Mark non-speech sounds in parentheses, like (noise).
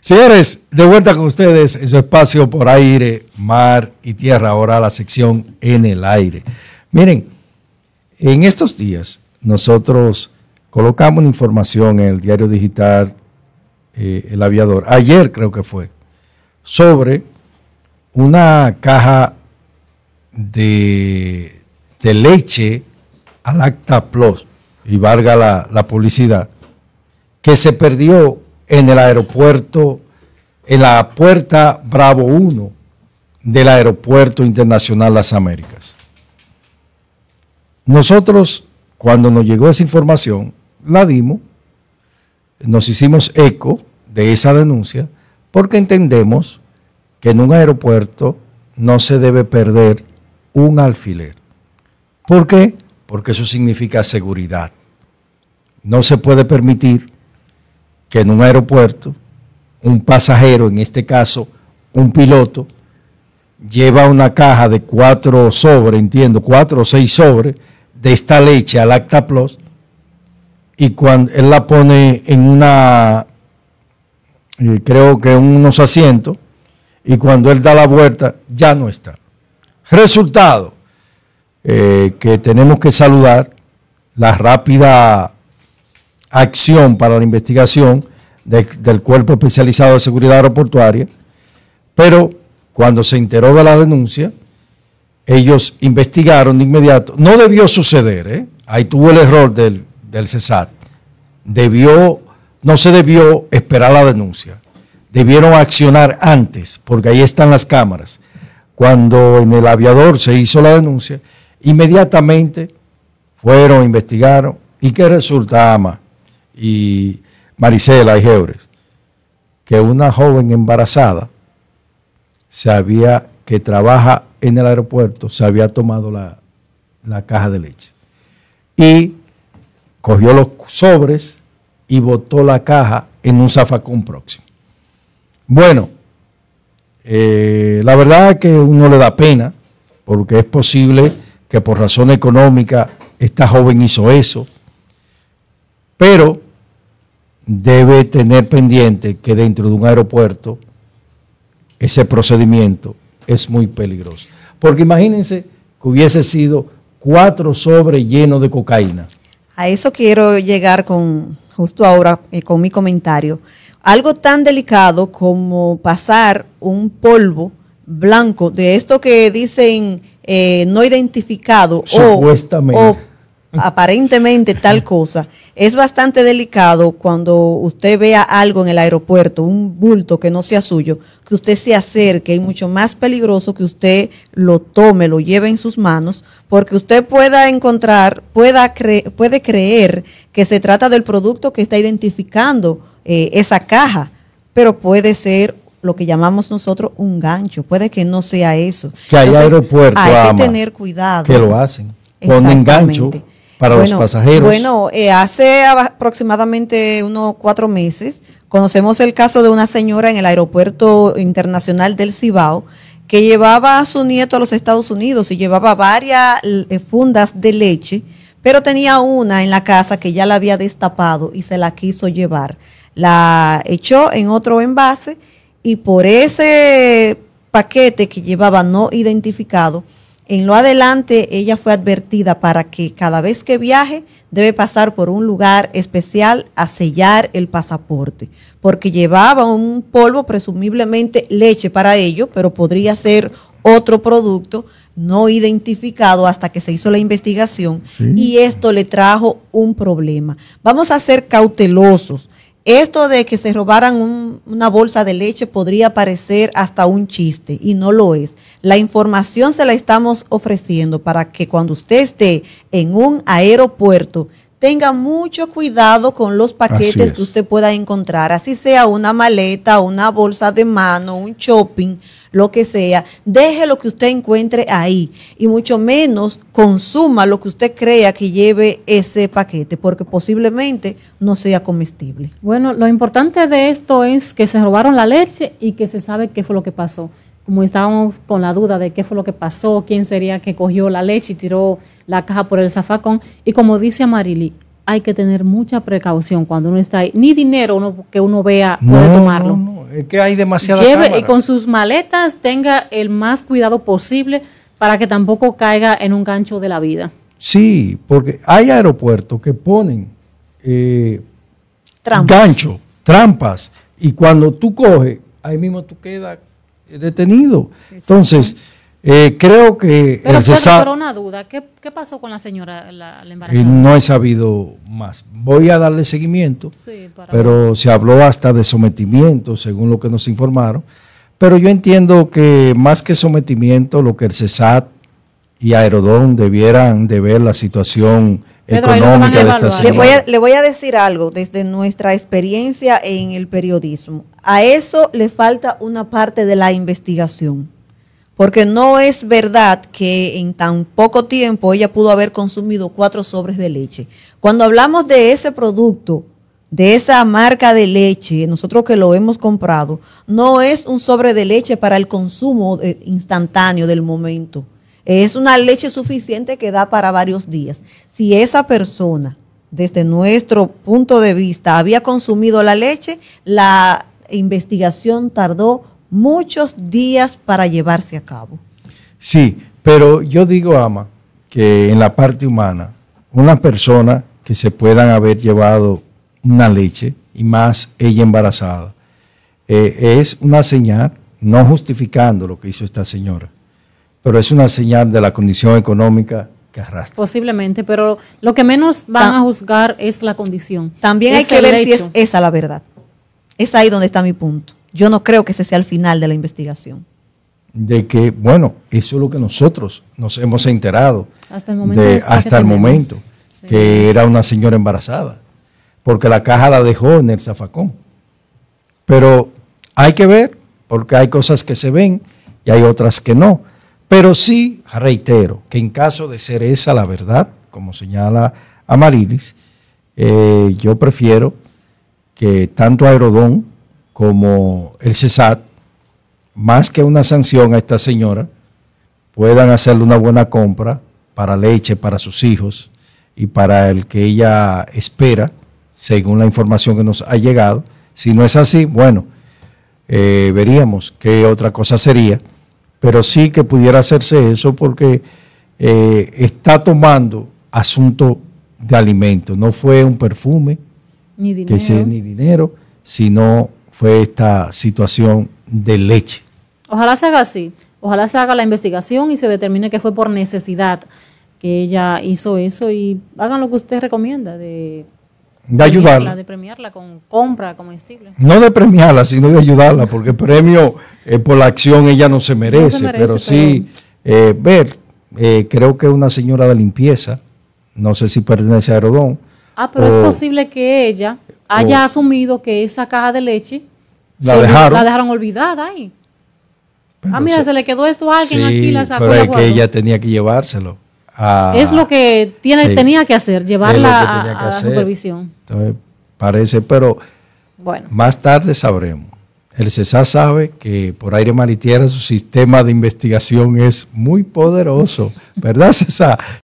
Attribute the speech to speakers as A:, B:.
A: Señores, de vuelta con ustedes en su espacio por aire, mar y tierra, ahora la sección en el aire. Miren, en estos días nosotros colocamos información en el diario digital eh, El Aviador, ayer creo que fue, sobre una caja de, leche al Acta Plus, y valga la publicidad, que se perdió en el aeropuerto, en la puerta Bravo 1 del Aeropuerto Internacional Las Américas. Nosotros, cuando nos llegó esa información, la dimos, nos hicimos eco de esa denuncia, porque entendemos que en un aeropuerto no se debe perder un alfiler. ¿Por qué? Porque eso significa seguridad. No se puede permitir que en un aeropuerto un pasajero, en este caso un piloto, lleva una caja de cuatro sobres, entiendo, cuatro o seis sobres de esta leche al Acta Plus y cuando él la pone en una, eh, creo que en unos asientos, y cuando él da la vuelta ya no está. Resultado, eh, que tenemos que saludar la rápida acción para la investigación del Cuerpo Especializado de Seguridad Aeroportuaria, pero cuando se enteró de la denuncia, ellos investigaron de inmediato. No debió suceder, ¿eh? ahí tuvo el error del, del CESAT. Debió, no se debió esperar la denuncia. Debieron accionar antes, porque ahí están las cámaras. Cuando en el aviador se hizo la denuncia, inmediatamente fueron, investigaron. ¿Y qué resulta, Ama? y Marisela y que una joven embarazada sabía que trabaja en el aeropuerto, se había tomado la, caja de leche. Y cogió los sobres y botó la caja en un zafacón próximo. Bueno, eh, la verdad es que uno le da pena, porque es posible que por razón económica esta joven hizo eso, pero debe tener pendiente que dentro de un aeropuerto ese procedimiento es muy peligroso. Porque imagínense que hubiese sido cuatro sobres llenos de cocaína.
B: A eso quiero llegar con justo ahora eh, con mi comentario. Algo tan delicado como pasar un polvo blanco de esto que dicen eh, no identificado o, aparentemente tal cosa, es bastante delicado cuando usted vea algo en el aeropuerto, un bulto que no sea suyo, que usted se acerque, es mucho más peligroso que usted lo tome, lo lleve en sus manos, porque usted pueda encontrar, pueda puede creer que se trata del producto que está identificando eh, esa caja, pero puede ser lo que llamamos nosotros un gancho. Puede que no sea eso. Que hay aeropuerto Hay que tener cuidado. Que lo hacen. gancho para bueno, los pasajeros. Bueno, eh, hace aproximadamente unos cuatro meses conocemos el caso de una señora en el aeropuerto internacional del Cibao que llevaba a su nieto a los Estados Unidos y llevaba varias eh, fundas de leche, pero tenía una en la casa que ya la había destapado y se la quiso llevar. La echó en otro envase y por ese paquete que llevaba no identificado, en lo adelante, ella fue advertida para que cada vez que viaje debe pasar por un lugar especial a sellar el pasaporte, porque llevaba un polvo, presumiblemente leche para ello, pero podría ser otro producto no identificado hasta que se hizo la investigación y esto le trajo un problema. Vamos a ser cautelosos. Esto de que se robaran una bolsa de leche podría parecer hasta un chiste y no lo es. La información se la estamos ofreciendo para que cuando usted esté en un aeropuerto tenga mucho cuidado con los paquetes que usted pueda encontrar, así sea una maleta, una bolsa de mano, un shopping lo que sea, deje lo que usted encuentre ahí y mucho menos consuma lo que usted crea que lleve ese paquete, porque posiblemente no sea comestible. Bueno, lo
C: importante de esto es que se robaron la leche y que se sabe qué fue lo que pasó. Como estábamos con la duda de qué fue lo que pasó, quién sería que cogió la leche y tiró la caja por el zafacón. Y como dice Amarili, hay que tener mucha precaución cuando uno está ahí. Ni dinero que uno vea puede tomarlo.
A: no eh, que hay demasiada Lleve y con
C: sus maletas tenga el más cuidado posible para que tampoco caiga en un gancho de la vida.
A: Sí, porque hay aeropuertos que ponen eh,
B: trampas. gancho,
A: trampas, y cuando tú coges, ahí mismo tú quedas detenido. Entonces, eh, creo que el CESAT... pero,
C: una duda, ¿qué, pasó con la señora, la, eh,
A: no he sabido más. Voy a darle seguimiento, pero se habló hasta de sometimiento, según lo que nos informaron. Pero yo entiendo que más que sometimiento, lo que el CESAT y Aerodón debieran de ver la situación económica de esta señora. Le voy, a,
B: le voy a decir algo desde nuestra experiencia en el periodismo. A eso le falta una parte de la investigación porque no es verdad que en tan poco tiempo ella pudo haber consumido cuatro sobres de leche. Cuando hablamos de ese producto, de esa marca de leche, nosotros que lo hemos comprado, no es un sobre de leche para el consumo eh, instantáneo del momento. Es una leche suficiente que da para varios días. Si esa persona, desde nuestro punto de vista, había consumido la leche, la investigación tardó muchos días para llevarse a cabo.
A: Sí, pero yo digo, Ama, que en la parte humana, una persona que se puedan haber llevado una leche y más ella embarazada, eh, es una señal, no justificando lo que hizo esta señora, pero es una señal de la condición económica que arrastra.
C: Posiblemente, pero lo que menos van a juzgar es la condición. También hay que ver si es
B: esa la verdad. Es ahí donde está mi punto yo no creo que ese sea el final de la investigación.
A: De que, bueno, eso es lo que nosotros nos hemos enterado
B: hasta el momento, hasta que, el
A: momento que era una señora embarazada, porque la caja la dejó en el zafacón. Pero hay que ver, porque hay cosas que se ven y hay otras que no. Pero sí reitero que en caso de ser esa la verdad, como señala Amarilis, eh, yo prefiero que tanto Aerodón como el CESAT, más que una sanción a esta señora, puedan hacerle una buena compra para leche, para sus hijos y para el que ella espera, según la información que nos ha llegado. Si no es así, bueno, eh, veríamos qué otra cosa sería, pero sí que pudiera hacerse eso porque eh, está tomando asunto de alimento, no fue un perfume, ni dinero, sino fue esta situación de leche.
C: Ojalá se haga así, ojalá se haga la investigación y se determine que fue por necesidad que ella hizo eso y hagan lo que usted recomienda de ayudarla. De premiarla con compra comestible.
A: No de premiarla, sino de ayudarla, porque premio eh, por la acción ella no se merece, pero, sí eh, ver, eh, creo que una señora de limpieza, no sé si pertenece a Aerodón. Ah, pero es posible
C: que ella haya oh. asumido que esa caja de leche la, dejaron. olvidada ahí. ah, mira, se, le quedó esto a alguien aquí, la sacó. Pero es que ella
A: tenía que llevárselo. es lo
C: que tiene, tenía que hacer, llevarla a, la supervisión.
A: Entonces, parece, pero bueno. más tarde sabremos. El CESA sabe que por aire, mar y tierra su sistema de investigación es muy poderoso, (laughs) ¿verdad, CESA?